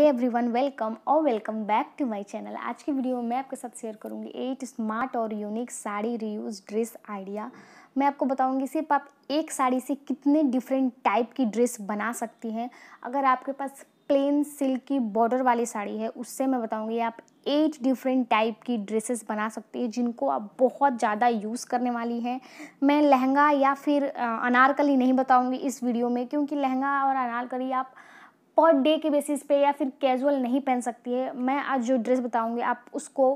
हे everyone welcome और welcome back to my channel आज की वीडियो में मैं आपके साथ शेयर करूंगी एट स्मार्ट और unique sari reuse dress idea मैं आपको बताऊंगी सिर्फ आप एक साड़ी से कितने डिफरेंट टाइप की ड्रेस बना सकती हैं अगर आपके पास प्लेन सिल्क की बॉर्डर वाली साड़ी है उससे मैं बताऊँगी आप एट डिफरेंट टाइप की ड्रेसेस बना सकती हैं जिनको आप बहुत ज़्यादा यूज़ करने वाली हैं मैं लहंगा या फिर अनारकली नहीं बताऊँगी इस वीडियो में क्योंकि लहंगा और अनारकली आप पर डे के बेसिस पे या फिर कैजुअल नहीं पहन सकती है मैं आज जो ड्रेस बताऊंगी आप उसको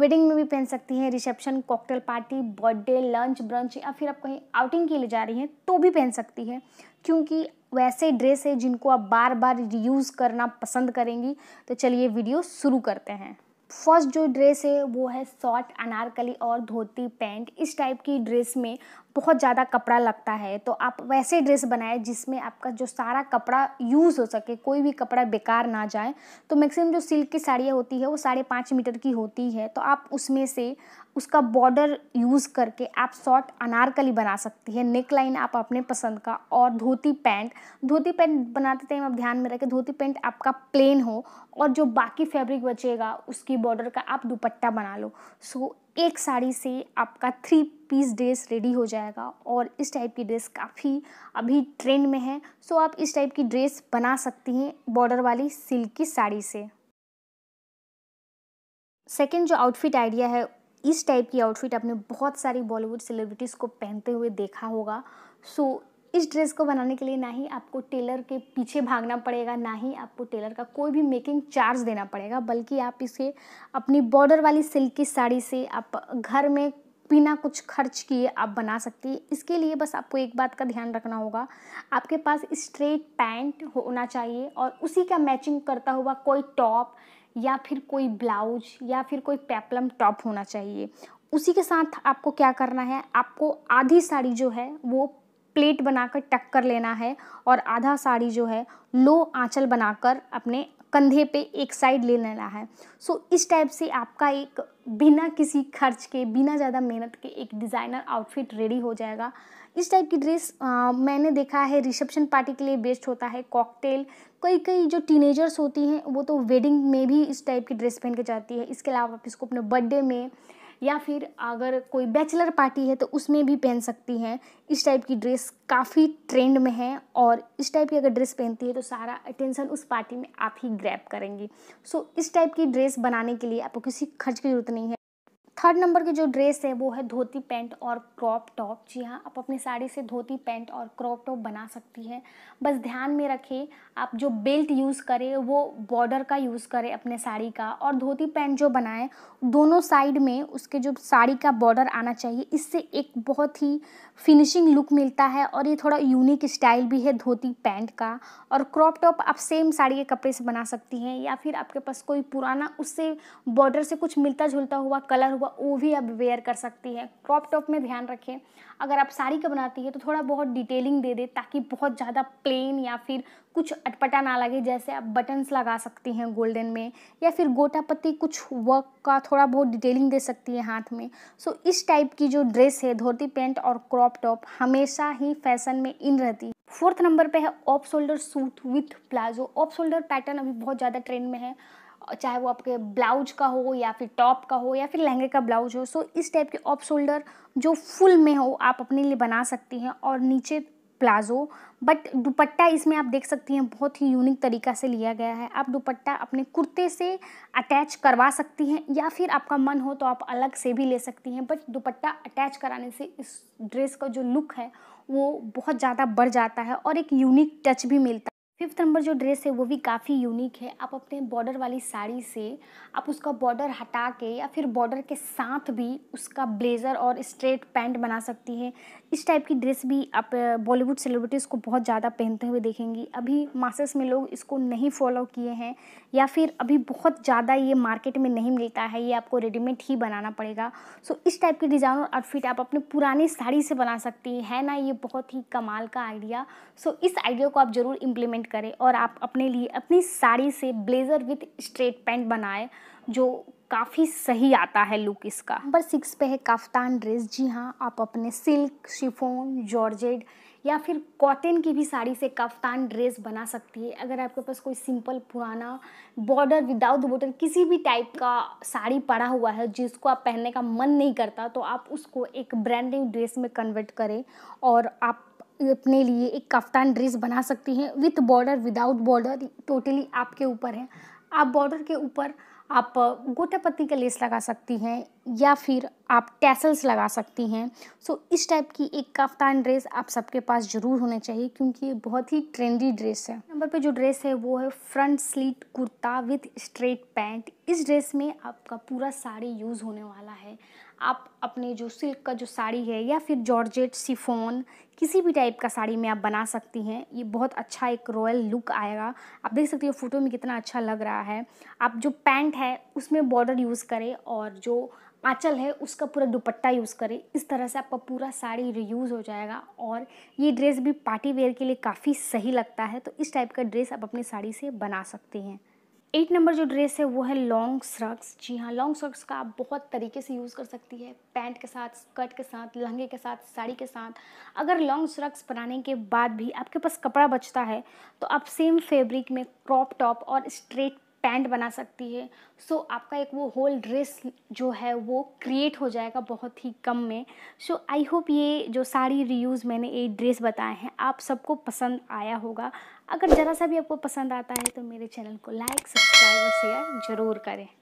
वेडिंग में भी पहन सकती हैं reception cocktail party birthday lunch brunch या फिर आप कहीं आउटिंग के लिए जा रही हैं तो भी पहन सकती है क्योंकि वैसे ड्रेस है जिनको आप बार बार यूज़ करना पसंद करेंगी तो चलिए वीडियो शुरू करते हैं फर्स्ट जो ड्रेस है वो है शॉर्ट अनारकली और धोती पैंट इस टाइप की ड्रेस में बहुत ज़्यादा कपड़ा लगता है तो आप वैसे ड्रेस बनाए जिसमें आपका जो सारा कपड़ा यूज़ हो सके कोई भी कपड़ा बेकार ना जाए तो मैक्सिमम जो सिल्क की साड़ियाँ होती है वो साढ़े पाँच मीटर की होती है तो आप उसमें से उसका बॉर्डर यूज़ करके आप शॉर्ट अनारकली बना सकती है नेक लाइन आप अपने पसंद का और धोती पैंट धोती पैंट बनाते टाइम आप ध्यान में रखें धोती पैंट आपका प्लेन हो और जो बाकी फैब्रिक बचेगा उसकी बॉर्डर का आप दुपट्टा बना लो सो एक साड़ी से आपका थ्री पीस ड्रेस रेडी हो जाएगा और इस टाइप की ड्रेस काफ़ी अभी ट्रेंड में है सो आप इस टाइप की ड्रेस बना सकती हैं बॉर्डर वाली सिल्क की साड़ी से सेकेंड जो आउटफिट आइडिया है इस टाइप की आउटफिट आपने बहुत सारी बॉलीवुड सेलिब्रिटीज़ को पहनते हुए देखा होगा सो so, इस ड्रेस को बनाने के लिए ना ही आपको टेलर के पीछे भागना पड़ेगा ना ही आपको टेलर का कोई भी मेकिंग चार्ज देना पड़ेगा बल्कि आप इसे अपनी बॉर्डर वाली सिल्क की साड़ी से आप घर में बिना कुछ खर्च किए आप बना सकती हैं इसके लिए बस आपको एक बात का ध्यान रखना होगा आपके पास स्ट्रेट पैंट होना चाहिए और उसी का मैचिंग करता हुआ कोई टॉप या फिर कोई ब्लाउज या फिर कोई पेपलम टॉप होना चाहिए उसी के साथ आपको क्या करना है आपको आधी साड़ी जो है वो प्लेट बनाकर टक कर लेना है और आधा साड़ी जो है लो आंचल बनाकर अपने कंधे पे एक साइड ले लेना है सो so, इस टाइप से आपका एक बिना किसी खर्च के बिना ज़्यादा मेहनत के एक डिज़ाइनर आउटफिट रेडी हो जाएगा इस टाइप की ड्रेस आ, मैंने देखा है रिसेप्शन पार्टी के लिए बेस्ट होता है कॉकटेल कई कई जो टीनेजर्स होती हैं वो तो वेडिंग में भी इस टाइप की ड्रेस पहन के जाती है इसके अलावा आप इसको अपने बर्थडे में या फिर अगर कोई बैचलर पार्टी है तो उसमें भी पहन सकती हैं इस टाइप की ड्रेस काफ़ी ट्रेंड में है और इस टाइप की अगर ड्रेस पहनती है तो सारा अटेंशन उस पार्टी में आप ही ग्रैप करेंगी सो so, इस टाइप की ड्रेस बनाने के लिए आपको किसी खर्च की ज़रूरत नहीं है थर्ड नंबर की जो ड्रेस है वो है धोती पैंट और क्रॉप टॉप जी हाँ आप अपनी साड़ी से धोती पैंट और क्रॉप टॉप बना सकती है बस ध्यान में रखें आप जो बेल्ट यूज़ करें वो बॉर्डर का यूज़ करें अपने साड़ी का और धोती पैंट जो बनाएं दोनों साइड में उसके जो साड़ी का बॉर्डर आना चाहिए इससे एक बहुत ही फिनिशिंग लुक मिलता है और ये थोड़ा यूनिक स्टाइल भी है धोती पैंट का और क्रॉप टॉप आप सेम साड़ी के कपड़े से बना सकती हैं या फिर आपके पास कोई पुराना उससे बॉर्डर से कुछ मिलता जुलता हुआ कलर हुआ वो भी आप वेयर कर सकती है क्रॉप टॉप में ध्यान रखें अगर आप साड़ी का बनाती है तो थोड़ा बहुत डिटेलिंग दे दे ताकि बहुत ज़्यादा प्लेन या फिर कुछ अटपटा ना लगे जैसे आप बटन्स लगा सकती हैं गोल्डन में या फिर गोटा पत्ती कुछ वर्क का थोड़ा बहुत डिटेलिंग दे सकती है हाथ में सो इस टाइप की जो ड्रेस है धोती पेंट और क्रॉप टॉप हमेशा ही फैशन में इन रहती है फोर्थ नंबर पे है off shoulder suit with palazzo off shoulder pattern अभी बहुत ज़्यादा ट्रेंड में है चाहे वो आपके ब्लाउज का हो या फिर टॉप का हो या फिर लहंगे का ब्लाउज हो सो इस टाइप के ऑफ शोल्डर जो फुल में हो आप अपने लिए बना सकती हैं और नीचे प्लाजो बट दुपट्टा इसमें आप देख सकती हैं बहुत ही यूनिक तरीका से लिया गया है आप दुपट्टा अपने कुर्ते से अटैच करवा सकती हैं या फिर आपका मन हो तो आप अलग से भी ले सकती हैं बट दुपट्टा अटैच कराने से इस ड्रेस का जो लुक है वो बहुत ज़्यादा बढ़ जाता है और एक यूनिक टच भी मिलता है फिफ्थ नंबर जो ड्रेस है वो भी काफ़ी यूनिक है आप अपने बॉर्डर वाली साड़ी से आप उसका बॉर्डर हटा के या फिर बॉर्डर के साथ भी उसका ब्लेज़र और स्ट्रेट पैंट बना सकती है इस टाइप की ड्रेस भी आप बॉलीवुड सेलिब्रिटीज़ को बहुत ज़्यादा पहनते हुए देखेंगी अभी मासेस में लोग इसको नहीं फॉलो किए हैं या फिर अभी बहुत ज़्यादा ये मार्केट में नहीं मिलता है ये आपको रेडीमेड ही बनाना पड़ेगा सो इस टाइप की डिज़ाइन और आउटफिट आप अपने पुरानी साड़ी से बना सकती हैं ना ये बहुत ही कमाल का आइडिया सो इस आइडिया को आप ज़रूर इम्प्लीमेंट करें और आप अपने लिए अपनी साड़ी से ब्लेज़र विथ स्ट्रेट पैंट बनाए जो काफ़ी सही आता है लुक इसका नंबर सिक्स पे है काफ्तान ड्रेस जी हाँ आप अपने सिल्क शिफोन जॉर्जेड या फिर कॉटन की भी साड़ी से काफ्तान ड्रेस बना सकती है अगर आपके पास कोई सिंपल पुराना बॉर्डर विदाउट बॉर्डर किसी भी टाइप का साड़ी पड़ा हुआ है जिसको आप पहनने का मन नहीं करता तो आप उसको एक ब्रांडिंग ड्रेस में कन्वर्ट करें और आप अपने लिए एक कफ्तान ड्रेस बना सकती हैं with border without border totally आपके ऊपर है आप बॉर्डर के ऊपर आप गोटा पत्ती का लेस लगा सकती हैं या फिर आप टैसल्स लगा सकती हैं सो so, इस टाइप की एक कफ्तान ड्रेस आप सबके पास ज़रूर होने चाहिए क्योंकि ये बहुत ही ट्रेंडी ड्रेस है नंबर पे जो ड्रेस है वो है front slit kurta with straight pant इस ड्रेस में आपका पूरा साड़ी यूज़ होने वाला है आप अपने जो सिल्क का जो साड़ी है या फिर जॉर्जेट सिफोन किसी भी टाइप का साड़ी में आप बना सकती हैं ये बहुत अच्छा एक रॉयल लुक आएगा आप देख सकते हो फ़ोटो में कितना अच्छा लग रहा है आप जो पैंट है उसमें बॉर्डर यूज़ करें और जो आंचल है उसका पूरा दुपट्टा यूज़ करें इस तरह से आपका पूरा साड़ी रीयूज़ हो जाएगा और ये ड्रेस भी पार्टी वेयर के लिए काफ़ी सही लगता है तो इस टाइप का ड्रेस आप अपनी साड़ी से बना सकते हैं एट नंबर जो ड्रेस है वो है लॉन्ग स्रक्स जी हाँ लॉन्ग स्रक्स का आप बहुत तरीके से यूज़ कर सकती है पैंट के साथ स्कर्ट के साथ लहंगे के साथ साड़ी के साथ अगर लॉन्ग स्रक्स बनाने के बाद भी आपके पास कपड़ा बचता है तो आप सेम फैब्रिक में क्रॉप टॉप और स्ट्रेट पैंट बना सकती है सो so, आपका एक वो होल ड्रेस जो है वो क्रिएट हो जाएगा बहुत ही कम में सो आई होप ये जो सारी रिव्यूज़ मैंने ये ड्रेस बताए हैं आप सबको पसंद आया होगा अगर ज़रा सा भी आपको पसंद आता है तो मेरे चैनल को लाइक सब्सक्राइब और शेयर ज़रूर करें